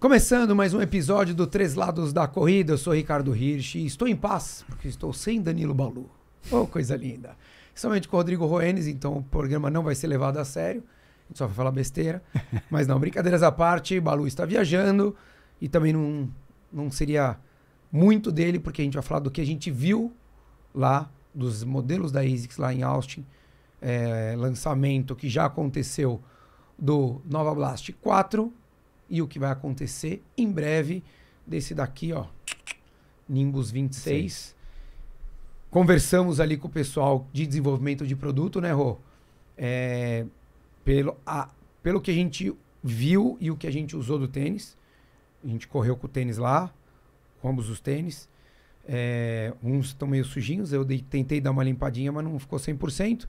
Começando mais um episódio do Três Lados da Corrida, eu sou Ricardo Hirsch e estou em paz, porque estou sem Danilo Balu. Oh, coisa linda. Somente com o Rodrigo Roenes, então o programa não vai ser levado a sério, a gente só vai falar besteira. Mas não, brincadeiras à parte, Balu está viajando e também não, não seria muito dele, porque a gente vai falar do que a gente viu lá, dos modelos da ASICS lá em Austin, é, lançamento que já aconteceu do Nova Blast 4 e o que vai acontecer em breve desse daqui, ó, Nimbus 26. Sim. Conversamos ali com o pessoal de desenvolvimento de produto, né, Rô? É, pelo, a, pelo que a gente viu e o que a gente usou do tênis, a gente correu com o tênis lá, com ambos os tênis. É, uns estão meio sujinhos, eu dei, tentei dar uma limpadinha, mas não ficou 100%.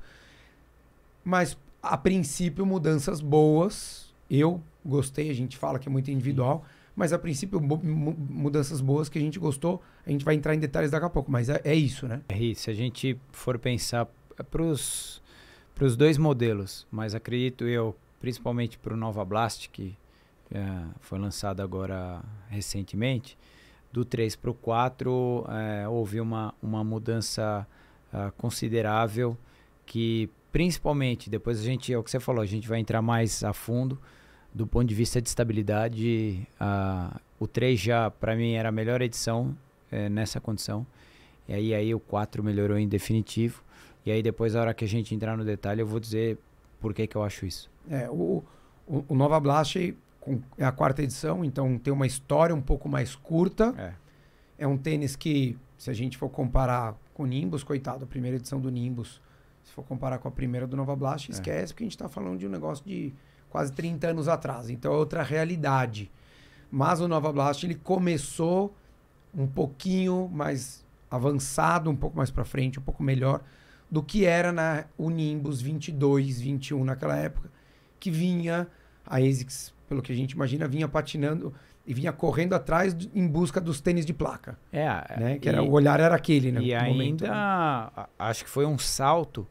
Mas, a princípio, mudanças boas. Eu gostei, a gente fala que é muito individual, mas a princípio mudanças boas que a gente gostou, a gente vai entrar em detalhes daqui a pouco, mas é, é isso, né? É isso, se a gente for pensar é, para os dois modelos, mas acredito eu, principalmente para o Nova Blast, que é, foi lançado agora recentemente, do 3 para o 4 é, houve uma, uma mudança uh, considerável que principalmente, depois a gente, é o que você falou, a gente vai entrar mais a fundo, do ponto de vista de estabilidade, a, o 3 já, para mim, era a melhor edição é, nessa condição. E aí, aí o 4 melhorou em definitivo. E aí depois, a hora que a gente entrar no detalhe, eu vou dizer por que, que eu acho isso. É, o, o, o Nova Blast é a quarta edição, então tem uma história um pouco mais curta. É. é um tênis que, se a gente for comparar com o Nimbus, coitado, a primeira edição do Nimbus, se for comparar com a primeira do Nova Blast, é. esquece que a gente está falando de um negócio de quase 30 anos atrás. Então é outra realidade. Mas o Nova Blast ele começou um pouquinho mais avançado, um pouco mais para frente, um pouco melhor do que era na Unimbus 22, 21 naquela época, que vinha a ASICS, pelo que a gente imagina, vinha patinando e vinha correndo atrás em busca dos tênis de placa. É, né? que era, e, o olhar era aquele, né? E ainda momento, né? acho que foi um salto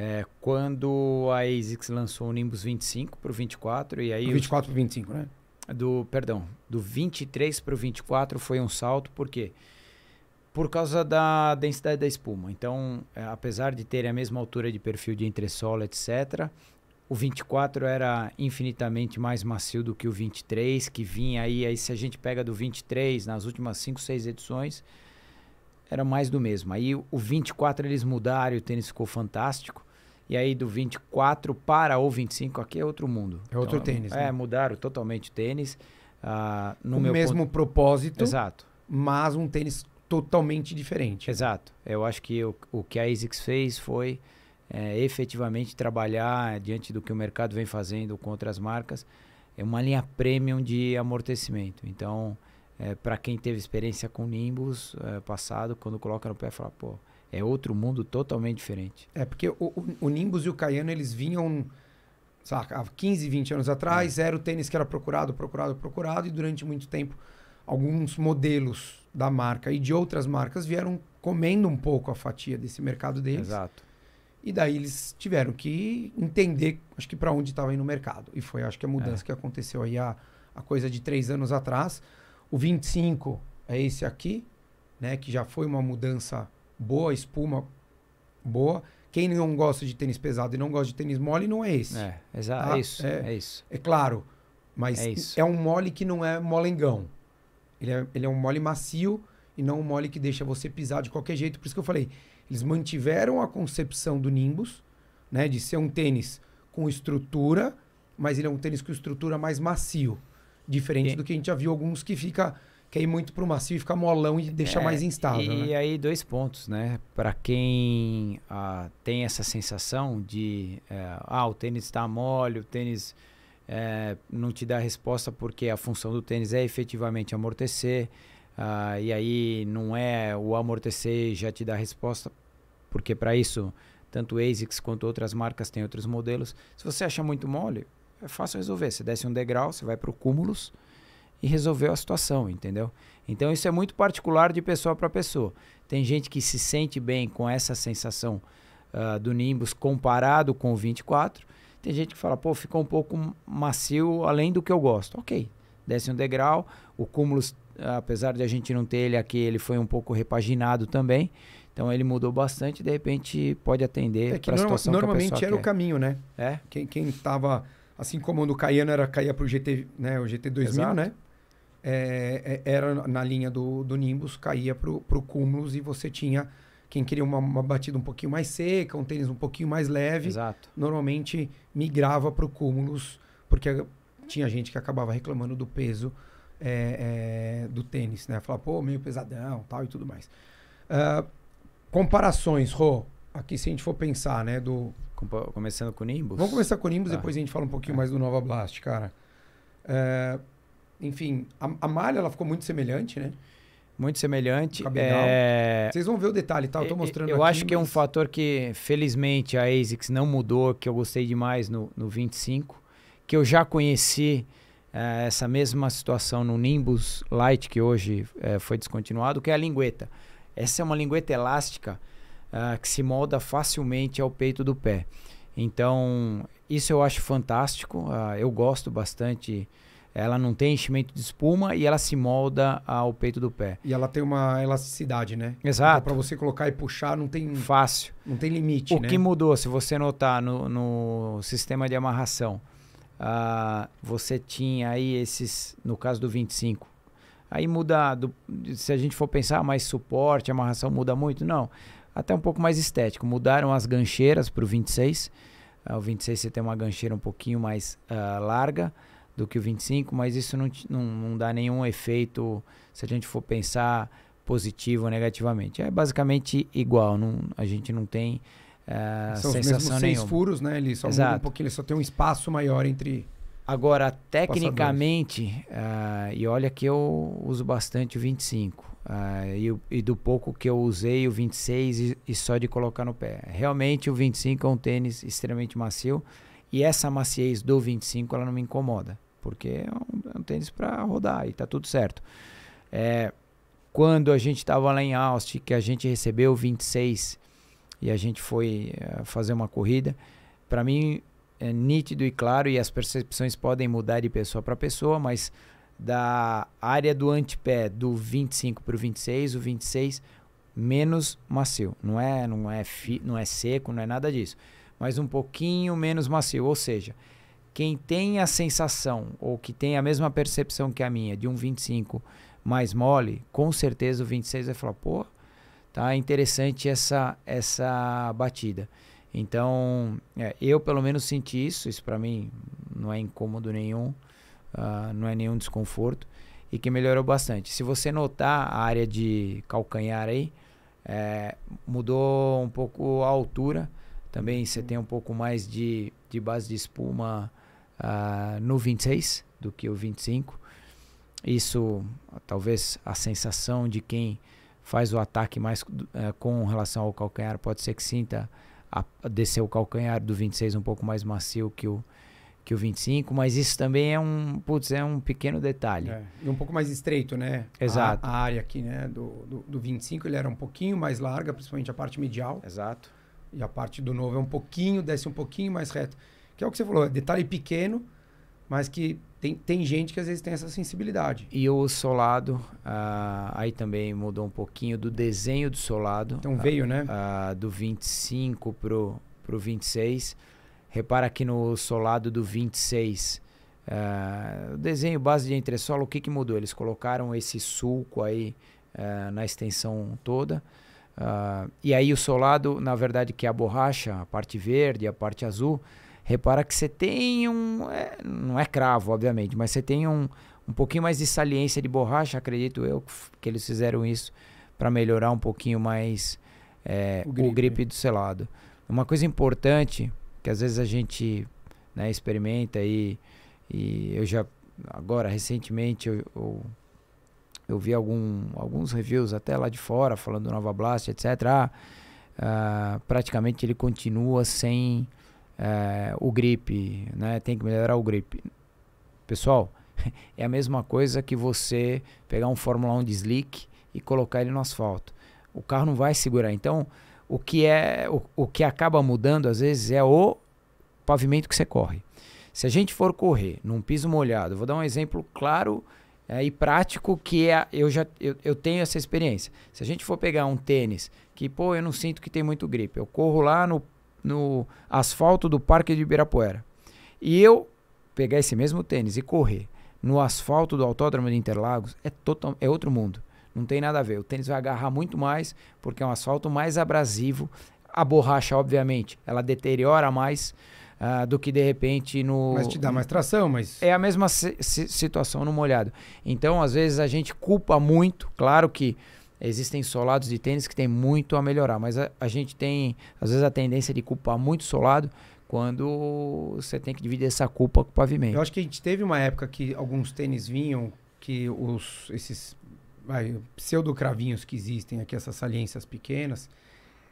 é, quando a ASICS lançou o Nimbus 25 para o 24 e aí... Do 24 para o 25, né? Do, perdão, do 23 para o 24 foi um salto, por quê? Por causa da densidade da espuma. Então, é, apesar de ter a mesma altura de perfil de entressola, etc., o 24 era infinitamente mais macio do que o 23, que vinha aí, aí se a gente pega do 23, nas últimas 5, 6 edições, era mais do mesmo. Aí o 24 eles mudaram e o tênis ficou fantástico. E aí do 24 para o 25 aqui é outro mundo. É outro então, tênis. É, né? mudaram totalmente o tênis. Ah, no o mesmo ponto... propósito. Exato. Mas um tênis totalmente diferente. Exato. Eu acho que o, o que a ASICS fez foi é, efetivamente trabalhar diante do que o mercado vem fazendo com outras marcas. É uma linha premium de amortecimento. Então, é, para quem teve experiência com Nimbus é, passado, quando coloca no pé, fala, pô, é outro mundo totalmente diferente. É, porque o, o, o Nimbus e o Cayano, eles vinham, sabe, há 15, 20 anos atrás, é. era o tênis que era procurado, procurado, procurado, e durante muito tempo alguns modelos da marca e de outras marcas vieram comendo um pouco a fatia desse mercado deles. Exato. E daí eles tiveram que entender, acho que para onde estava indo o mercado. E foi, acho que a mudança é. que aconteceu aí há, há coisa de três anos atrás. O 25 é esse aqui, né? Que já foi uma mudança boa, espuma boa. Quem não gosta de tênis pesado e não gosta de tênis mole não é esse. É, exato. Tá? É isso. É, é, isso. É claro, mas é, isso. é um mole que não é molengão. Ele é, ele é um mole macio e não um mole que deixa você pisar de qualquer jeito. Por isso que eu falei, eles mantiveram a concepção do Nimbus, né, de ser um tênis com estrutura, mas ele é um tênis com estrutura mais macio, diferente e... do que a gente já viu alguns que fica que ir muito para o macio e ficar molão e deixar é, mais instável. E, né? aí, dois pontos, né? Para quem ah, tem essa sensação de, é, ah, o tênis está mole, o tênis é, não te dá resposta porque a função do tênis é efetivamente amortecer, ah, e aí não é o amortecer já te dá resposta, porque para isso, tanto o ASICS quanto outras marcas têm outros modelos. Se você acha muito mole, é fácil resolver. Você desce um degrau, você vai para o cúmulos, e resolveu a situação, entendeu? Então isso é muito particular de pessoa para pessoa. Tem gente que se sente bem com essa sensação uh, do Nimbus comparado com o 24. Tem gente que fala, pô, ficou um pouco macio além do que eu gosto. Ok, desce um degrau. O cumulus, apesar de a gente não ter ele aqui, ele foi um pouco repaginado também. Então ele mudou bastante, de repente pode atender é para a situação Normalmente que Normalmente era quer. o caminho, né? É. Quem estava, assim como no Cayenne era caía para o GT, né, o GT 2000, Exato. né? É, é, era na linha do, do Nimbus, caía para o Cúmulos e você tinha quem queria uma, uma, batida um pouquinho mais seca, um tênis um pouquinho mais leve, Exato. normalmente migrava para o Cúmulos, porque tinha gente que acabava reclamando do peso é, é, do tênis, né? Falava, pô, meio pesadão tal e tudo mais. Uh, comparações, Rô. Aqui, se a gente for pensar, né, do... Começando com o Nimbus? Vamos começar com o Nimbus, tá. depois a gente fala um pouquinho é. mais do Nova Blast, cara. Uh, enfim, a, a, malha ela ficou muito semelhante, né? Muito semelhante. É... Vocês vão ver o detalhe, tá? Eu tô é, mostrando Eu aqui, acho que mas... é um fator que, felizmente, a ASICS não mudou, que eu gostei demais no, no 25, que eu já conheci é, essa mesma situação no Nimbus Light, que hoje é, foi descontinuado, que é a lingueta. Essa é uma lingueta elástica é, que se molda facilmente ao peito do pé. Então, isso eu acho fantástico. É, eu gosto bastante ela não tem enchimento de espuma e ela se molda ao peito do pé. E ela tem uma elasticidade, né? Então, Exato. Então, para você colocar e puxar, não tem. Fácil. Não tem limite. O né? que mudou, se você notar no, no sistema de amarração, uh, você tinha aí esses, no caso do 25. Aí muda, do, se a gente for pensar mais suporte, amarração muda muito? Não. Até um pouco mais estético. Mudaram as gancheiras para ah, o 26. Uh, o 26 você tem uma gancheira um pouquinho mais uh, larga do que o 25, mas isso não, não, não dá nenhum efeito se a gente for pensar positivo ou negativamente. É basicamente igual, não, a gente não tem eh, São sensação os mesmos seis furos, né? Ele só Exato. um pouquinho, ele só tem um espaço maior entre. Agora, tecnicamente, uh, e olha que eu uso bastante o 25, uh, e, eh, e, do pouco que eu usei o 26 e, e só de colocar no pé. Realmente, o 25 é um tênis extremamente macio, e essa maciez do 25 ela não me incomoda porque é um, é um tênis para rodar e tá tudo certo. É, quando a gente estava lá em Austin, que a gente recebeu 26 e a gente foi eh, fazer uma corrida, para mim é nítido e claro, e as percepções podem mudar de pessoa para pessoa, mas da área do antepé do 25 para o 26, o 26 menos macio. Não é, não é, fi, não é seco, não é nada disso, mas um pouquinho menos macio, ou seja, quem tem a sensação ou que tem a mesma percepção que a minha de um 25 mais mole, com certeza o 26 vai falar, pô, tá interessante essa essa batida. Então, é, eu pelo menos senti isso, isso para mim não é incômodo nenhum, uh, não é nenhum desconforto e que melhorou bastante. Se você notar a área de calcanhar aí, é, mudou um pouco a altura, também você uhum. tem um pouco mais de, de base de espuma uh, no 26 do que o 25. Isso, talvez, a sensação de quem faz o ataque mais uh, com relação ao calcanhar pode ser que sinta a, a descer o calcanhar do 26 um pouco mais macio que o que o 25, mas isso também é um, putz, é um pequeno detalhe. É, e um pouco mais estreito, né? Exato. A, a área aqui, né, do, do, do 25, ele era um pouquinho mais larga, principalmente a parte medial. Exato. E a parte do novo é um pouquinho, desce um pouquinho mais reto. Que é o que você falou, é detalhe pequeno, mas que tem, tem gente que às vezes tem essa sensibilidade. E o solado, uh, aí também mudou um pouquinho do desenho do solado. Então veio, uh, né? Uh, do 25 pro, pro 26. Repara aqui no solado do 26. Uh, ah, o desenho base de entressolo, o que, que mudou? Eles colocaram esse sulco aí na extensão toda. e aí o solado, na verdade, que é a borracha, a parte verde, a parte azul repara que você tem um. É, não é cravo, obviamente, mas você tem um, um pouquinho mais de saliência de borracha, acredito eu, que eles fizeram isso para melhorar um pouquinho mais é, o, gripe. o, gripe. do selado. Uma coisa importante que às vezes a gente né, experimenta e, e eu já agora recentemente eu, eu, eu, vi algum, alguns reviews até lá de fora falando do Nova Blast, etc. Ah, praticamente ele continua sem é, o grip, né? Tem que melhorar o grip. Pessoal, é a mesma coisa que você pegar um Fórmula 1 de slick e colocar ele no asfalto. O carro não vai segurar. Então, o que é o, o que acaba mudando às vezes é o pavimento que você corre. Se a gente for correr num piso molhado, vou dar um exemplo claro é, e prático que é, eu já eu, eu tenho essa experiência. Se a gente for pegar um tênis que, pô, eu não sinto que tem muito grip, eu corro lá no no asfalto do Parque de Ibirapuera, e eu pegar esse mesmo tênis e correr no asfalto do Autódromo de Interlagos, é, total, é outro mundo. Não tem nada a ver. O tênis vai agarrar muito mais, porque é um asfalto mais abrasivo. A borracha, obviamente, ela deteriora mais uh, do que de repente no. Mas te dá mais tração, mas. É a mesma si situação no molhado. Então, às vezes, a gente culpa muito. Claro que Existem solados de tênis que tem muito a melhorar, mas a, a gente tem, às vezes, a tendência de culpar muito solado quando você tem que dividir essa culpa com o pavimento. Eu acho que a gente teve uma época que alguns tênis vinham que os esses vai, pseudo cravinhos que existem aqui essas saliências pequenas,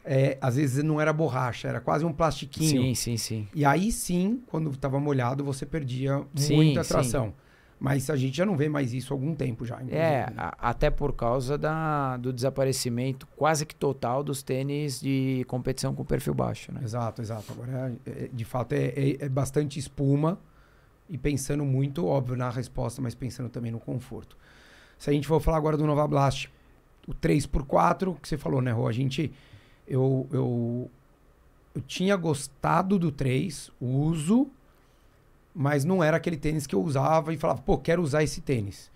é, às vezes não era borracha, era quase um plastiquinho. Sim, sim, sim. E aí sim, quando estava molhado, você perdia sim, muita tração. Sim. Mas a gente já não vê mais isso há algum tempo já. Inclusive. É, né? a, até por causa da, do desaparecimento quase que total dos tênis de competição com perfil baixo, né? Exato, exato. Agora, é, é, de fato, é, é, é, bastante espuma e pensando muito, óbvio, na resposta, mas pensando também no conforto. Se a gente for falar agora do Nova Blast, o 3x4, que você falou, né, Rô? A gente, eu, eu, eu tinha gostado do 3, uso, mas não era aquele tênis que eu usava e falava, pô, quero usar esse tênis.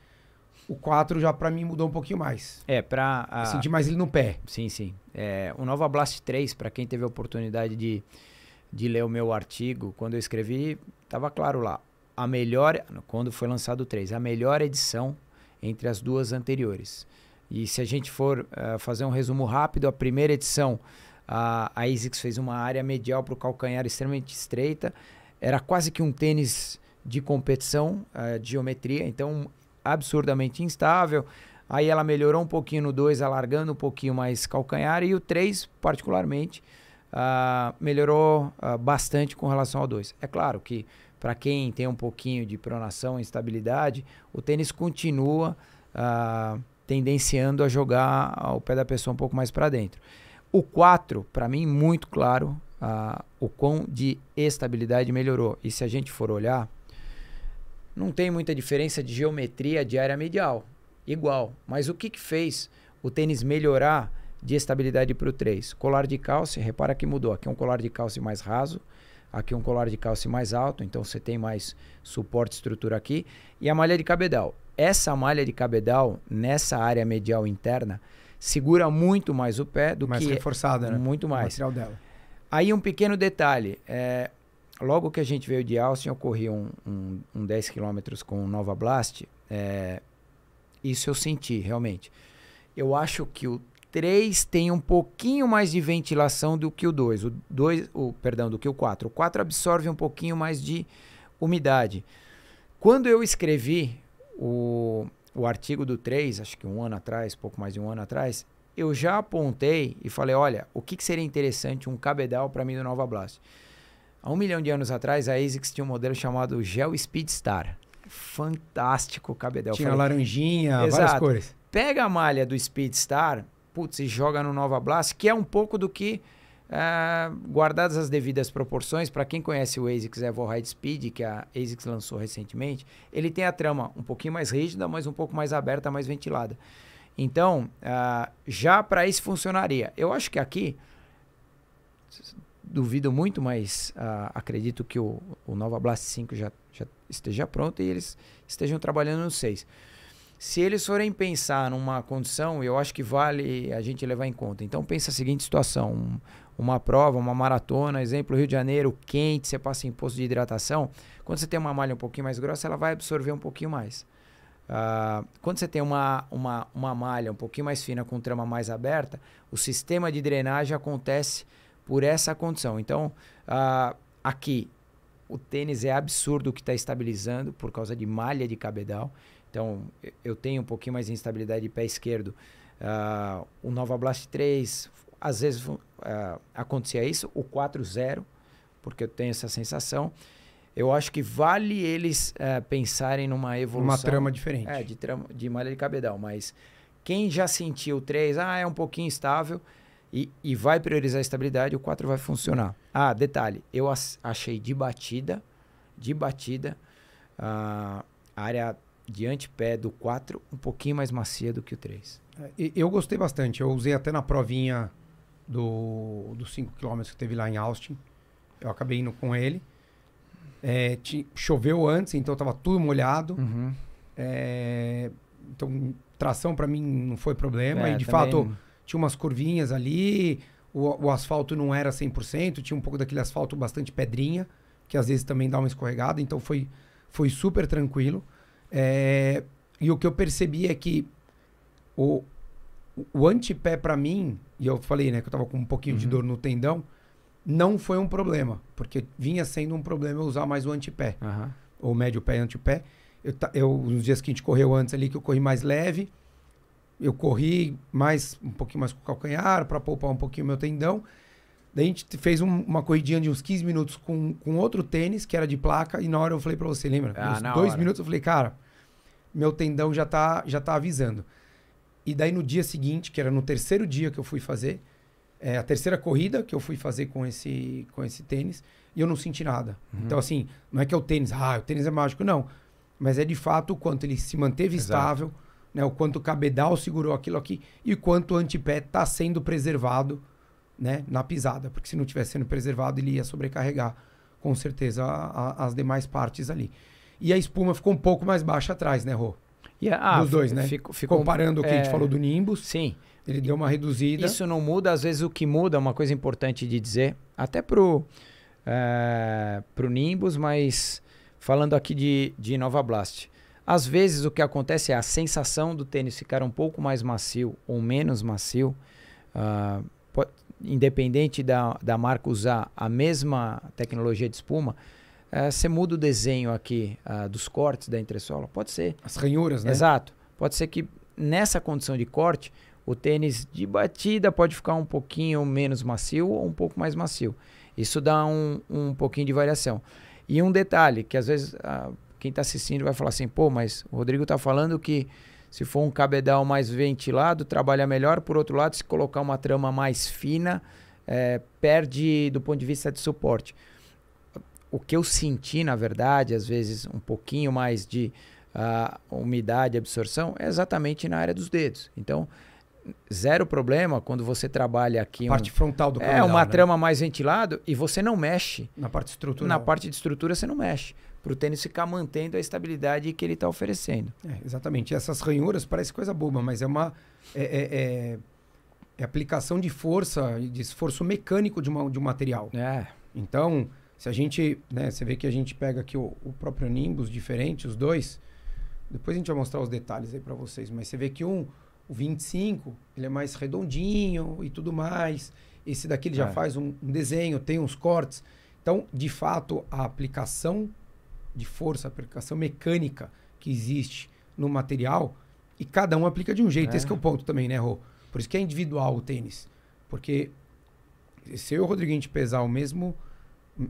O 4 já para mim mudou um pouquinho mais. É, para a... senti mais ele no pé. Sim, sim. É, o Nova Blast 3, para quem teve a oportunidade de, de ler o meu artigo, quando eu escrevi, tava claro lá, a melhor quando foi lançado o 3, a melhor edição entre as duas anteriores. E se a gente for uh, fazer um resumo rápido, a primeira edição a, a ASICS fez uma área medial para o calcanhar extremamente estreita. Era quase que um tênis de competição, a eh, de geometria, então absurdamente instável. Aí ela melhorou um pouquinho no 2, alargando um pouquinho mais calcanhar. E o 3, particularmente, uh, melhorou uh, bastante com relação ao 2. É claro que para quem tem um pouquinho de pronação, e instabilidade, o tênis continua uh, tendenciando a jogar o pé da pessoa um pouco mais para dentro. O 4, para mim, muito claro, o quão de estabilidade melhorou. E se a gente for olhar, não tem muita diferença de geometria de área medial. Igual. Mas o que, que fez o tênis melhorar de estabilidade para o 3? Colar de cálcio repara que mudou. Aqui é um colar de cálcio mais raso, aqui é um colar de cálcio mais alto, então você tem mais suporte estrutura aqui. E a malha de cabedal. Essa malha de cabedal, nessa área medial interna, segura muito mais o pé do mais que... Mais reforçada, né? Muito mais. O material dela. Aí um pequeno detalhe. É, logo que a gente veio de Austin, eu corri um, um, um 10 km com Nova Blast. É, isso eu senti, realmente. Eu acho que o 3 tem um pouquinho mais de ventilação do que o 2. O 2, o, perdão, do que o 4. O 4 absorve um pouquinho mais de umidade. Quando eu escrevi o, o artigo do 3, acho que um ano atrás, pouco mais de um ano atrás, eu já apontei e falei, olha, o que, que seria interessante um cabedal para mim do Nova Blast? Há um milhão de anos atrás, a ASICS tinha um modelo chamado Gel Speedstar. Fantástico cabedal. Tinha falei, laranjinha, Exato. várias cores. Pega a malha do Speedstar, putz, e joga no Nova Blast, que é um pouco do que, eh, guardadas as devidas proporções, para quem conhece o ASICS Evo Ride Speed, que a ASICS lançou recentemente, ele tem a trama um pouquinho mais rígida, mas um pouco mais aberta, mais ventilada. Então, uh, já para isso funcionaria. Eu acho que aqui, duvido muito, mas uh, acredito que o, o Nova Blast 5 já, já esteja pronto e eles estejam trabalhando no 6. Se eles forem pensar numa condição, eu acho que vale a gente levar em conta. Então, pensa a seguinte situação: um, uma prova, uma maratona, exemplo, Rio de Janeiro, quente, você passa em posto de hidratação. Quando você tem uma malha um pouquinho mais grossa, ela vai absorver um pouquinho mais. Uh, quando você tem uma, uma, uma malha um pouquinho mais fina com trama mais aberta, o sistema de drenagem acontece por essa condição. Então, uh, aqui, o tênis é absurdo que está estabilizando por causa de malha de cabedal. Então, eu tenho um pouquinho mais de instabilidade de pé esquerdo. Uh, o Nova Blast 3, às vezes acontecia isso. O 4-0, porque eu tenho essa sensação eu acho que vale eles é, pensarem numa evolução. Uma trama diferente. É, de, trama, de malha de cabedal. Mas quem já sentiu o 3, ah, é um pouquinho instável e, e vai priorizar a estabilidade, o 4 vai funcionar. Ah, detalhe, eu achei de batida, de batida, ah, a área de antepé do 4 um pouquinho mais macia do que o 3. É, eu gostei bastante, eu usei até na provinha do, dos 5 km que teve lá em Austin, eu acabei indo com ele. É, choveu antes, então estava tudo molhado. Uhum. É, então, tração para mim não foi problema. É, e de fato, tinha umas curvinhas ali, o, o, asfalto não era 100%, tinha um pouco daquele asfalto bastante pedrinha, que às vezes também dá uma escorregada, então foi, foi super tranquilo. É, e o que eu percebi é que o, o antepé para mim, e eu falei né, que eu estava com um pouquinho uhum. de dor no tendão, não foi um problema, porque vinha sendo um problema eu usar mais o antepé, uhum. ou médio pé e antepé. Eu, eu, nos dias que a gente correu antes ali, que eu corri mais leve, eu corri mais um pouquinho mais com o calcanhar, para poupar um pouquinho meu tendão. Daí a gente fez um, uma corridinha de uns 15 minutos com, com outro tênis, que era de placa, e na hora eu falei para você, lembra? Ah, uns dois hora. minutos eu falei, cara, meu tendão já tá, já tá avisando. E daí no dia seguinte, que era no terceiro dia que eu fui fazer, é a terceira corrida que eu fui fazer com esse, com esse tênis e eu não senti nada. Uhum. Então, assim, não é que é o tênis, ah, o tênis é mágico, não. Mas é de fato o quanto ele se manteve Exato. estável, né? o quanto o cabedal segurou aquilo aqui e quanto o antepé está sendo preservado né? na pisada. Porque se não tivesse sendo preservado, ele ia sobrecarregar com certeza a, a, as demais partes ali. E a espuma ficou um pouco mais baixa atrás, né, Rô? Yeah, ah, dos dois, né? Fico, fico, Comparando é, o que a gente é, falou do Nimbus. Sim. Ele deu uma reduzida. Isso não muda, às vezes o que muda é uma coisa importante de dizer, até pro, é, pro Nimbus, mas falando aqui de, de Nova Blast. Às vezes o que acontece é a sensação do tênis ficar um pouco mais macio ou menos macio, uh, ah, pode, independente da, da marca usar a mesma tecnologia de espuma, Uh, você muda o desenho aqui uh, dos cortes da entressola? Pode ser. As ranhuras, né? Exato. Pode ser que nessa condição de corte, o tênis de batida pode ficar um pouquinho menos macio ou um pouco mais macio. Isso dá um, um pouquinho de variação. E um detalhe, que às vezes uh, quem está assistindo vai falar assim, pô, mas o Rodrigo está falando que se for um cabedal mais ventilado, trabalha melhor. Por outro lado, se colocar uma trama mais fina, é, perde do ponto de vista de suporte o que eu senti, na verdade, às vezes um pouquinho mais de uh, umidade, absorção, é exatamente na área dos dedos. Então, zero problema quando você trabalha aqui. A parte um, frontal do É, uma né? trama mais ventilado e você não mexe. Na parte estrutural. Na parte de estrutura você não mexe. Para o tênis ficar mantendo a estabilidade que ele está oferecendo. É, exatamente. Essas ranhuras parece coisa boba, mas é uma. É, é, é, é aplicação de força, de esforço mecânico de, uma, de um material. É. Então, se a gente, né, você vê que a gente pega aqui o, o próprio Nimbus, diferente, os dois. Depois a gente vai mostrar os detalhes aí para vocês, mas você vê que um, o 25, ele é mais redondinho e tudo mais. Esse daqui ele já é. faz um, um desenho, tem uns cortes. Então, de fato, a aplicação de força, a aplicação mecânica que existe no material, e cada um aplica de um jeito. É. Esse é o ponto também, né, Rô? Por isso que é individual o tênis. Porque se eu e o Rodrigo a gente pesar o mesmo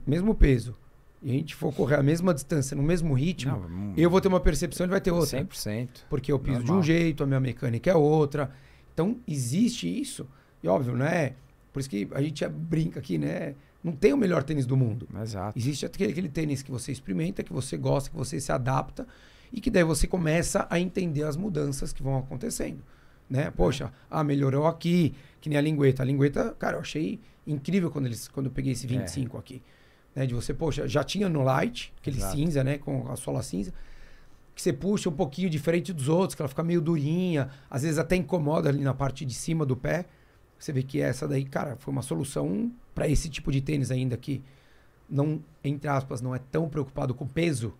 mesmo peso, e a gente for correr a mesma distância, no mesmo ritmo, não, hum. eu vou ter uma percepção, e vai ter outra. 100%. Porque eu piso normal. de um jeito, a minha mecânica é outra. Então, existe isso. E óbvio, né? Por isso que a gente brinca aqui, né? Não tem o melhor tênis do mundo. Exato. Existe aquele, tênis que você experimenta, que você gosta, que você se adapta e que daí você começa a entender as mudanças que vão acontecendo, né? Poxa, ah, melhorou aqui, que nem a lingueta. A lingueta, cara, eu achei incrível quando, eles, quando eu peguei esse 25 é. aqui. Né? De você, poxa, já tinha no light, aquele Exato. cinza, né? Com a sola cinza. Que você puxa um pouquinho diferente dos outros, que ela fica meio durinha, às vezes até incomoda ali na parte de cima do pé. Você vê que essa daí, cara, foi uma solução para esse tipo de tênis ainda que não, entre aspas, não é tão preocupado com peso,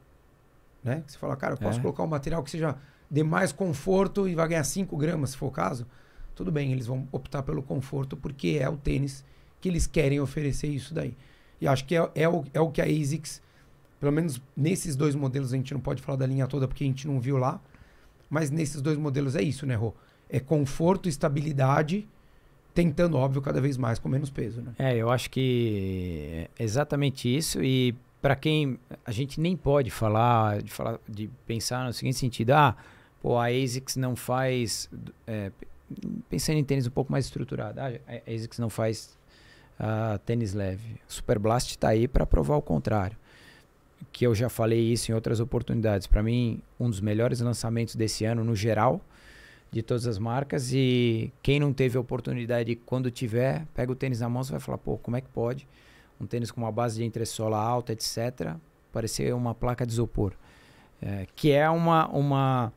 né? Você fala, cara, eu posso é. colocar um material que seja de mais conforto e vai ganhar 5 gramas, se for o caso. Tudo bem, eles vão optar pelo conforto porque é o tênis que eles querem oferecer isso daí. E acho que é, é, o, é o que a ASICS, pelo menos nesses dois modelos, a gente não pode falar da linha toda porque a gente não viu lá, mas nesses dois modelos é isso, né, Rô? É conforto, estabilidade, tentando, óbvio, cada vez mais com menos peso, né? É, eu acho que é exatamente isso e para quem a gente nem pode falar de, falar, de pensar no seguinte sentido, ah, pô, a ASICS não faz, é, pensando em tênis um pouco mais estruturado, ah, a ASICS não faz uh, tênis leve. Super Blast está aí para provar o contrário. Que eu já falei isso em outras oportunidades. Para mim, um dos melhores lançamentos desse ano, no geral, de todas as marcas. E quem não teve oportunidade, quando tiver, pega o tênis na mão, e vai falar: pô, como é que pode? Um tênis com uma base de entressola alta, etc., parecer uma placa de isopor. É, que é uma, uma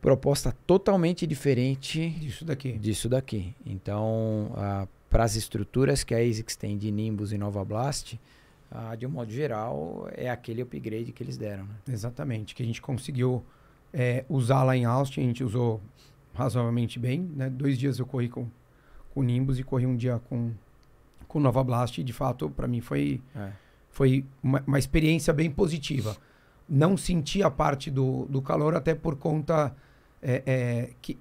proposta totalmente diferente disso daqui. Disso daqui. Então, uh, para as estruturas que a ASICS tem de Nimbus e Nova Blast, ah, de um modo geral, é aquele upgrade que eles deram. Né? Exatamente, que a gente conseguiu é, usar lá em Austin, a gente usou razoavelmente bem. Né? Dois dias eu corri com, com Nimbus e corri um dia com, com Nova Blast. E de fato, para mim foi, é. foi uma, uma, experiência bem positiva. Não senti a parte do, do calor, até por conta é, é que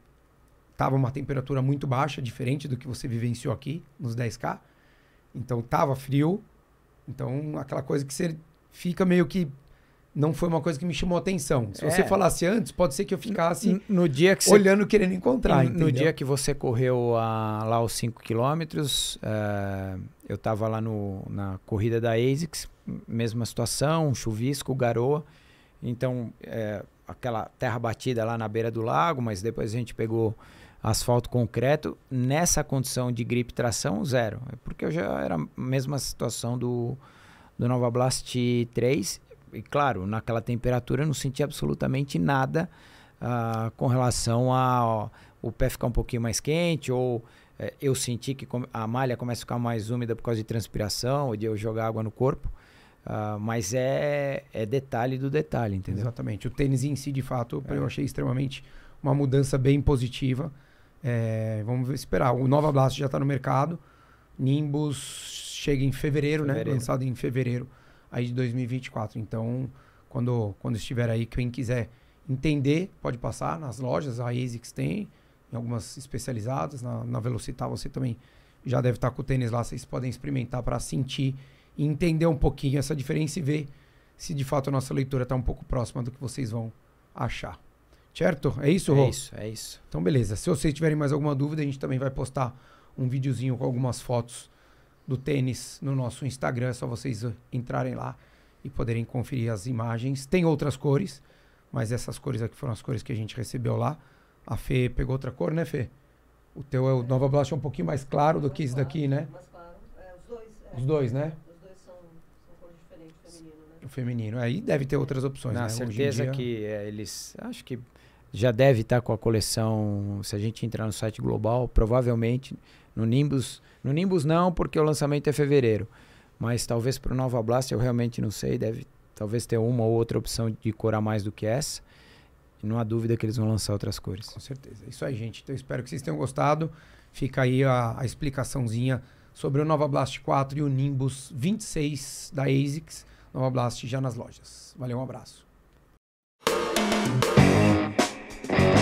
Tava uma temperatura muito baixa, diferente do que você vivenciou aqui, nos 10K. Então tava frio. Então, aquela coisa que você fica meio que não foi uma coisa que me chamou atenção. Se é. você falasse antes, pode ser que eu ficasse no, no dia que você, olhando querendo encontrar. No, no dia que você correu a, lá os 5 quilômetros, uh, eu estava lá no, na corrida da ASICS, mesma situação, chuvisco, garoa. Então, é, aquela terra batida lá na beira do lago, mas depois a gente pegou asfalto concreto, nessa condição de gripe tração, zero. É porque eu já era a mesma situação do, do Nova Blast 3. E claro, naquela temperatura eu não senti absolutamente nada uh, com relação ao o pé ficar um pouquinho mais quente ou é, eu senti que a malha começa a ficar mais úmida por causa de transpiração ou de eu jogar água no corpo. Uh, mas é, é detalhe do detalhe, entendeu? Exatamente. O tênis em si, de fato, é. eu achei extremamente uma mudança bem positiva. É, vamos esperar. O Nova Blast já está no mercado. Nimbus chega em fevereiro, né? fevereiro, né? Lançado em fevereiro aí de 2024. Então, quando, quando estiver aí, quem quiser entender, pode passar nas lojas. A ASICS tem, em algumas especializadas. Na, na Velocitar você também já deve estar tá com o tênis lá. Vocês podem experimentar para sentir e entender um pouquinho essa diferença e ver se de fato a nossa leitura está um pouco próxima do que vocês vão achar. Certo? É isso, é Rô? É isso, é isso. Então, beleza. Se vocês tiverem mais alguma dúvida, a gente também vai postar um videozinho com algumas fotos do tênis no nosso Instagram. É só vocês uh, entrarem lá e poderem conferir as imagens. Tem outras cores, mas essas cores aqui foram as cores que a gente recebeu lá. A Fê pegou outra cor, né, Fê? O teu é o Nova Blast é um pouquinho mais claro do que esse daqui, né? Mais claro. É, os dois. É. Os dois, né? Os dois são, cores diferentes, feminino, né? O feminino. Aí deve ter outras opções, Na né? certeza dia... que é, eles... Acho que já deve estar com a coleção, se a gente entrar no site global, provavelmente no Nimbus, no Nimbus não, porque o lançamento é fevereiro, mas talvez para o Nova Blast eu realmente não sei, deve talvez ter uma ou outra opção de cor a mais do que essa. E não há dúvida que eles vão lançar outras cores. Com certeza. É isso aí, gente. Então espero que vocês tenham gostado. Fica aí a, a explicaçãozinha sobre o Nova Blast 4 e o Nimbus 26 da ASICS. Nova Blast já nas lojas. Valeu, um abraço. Bye.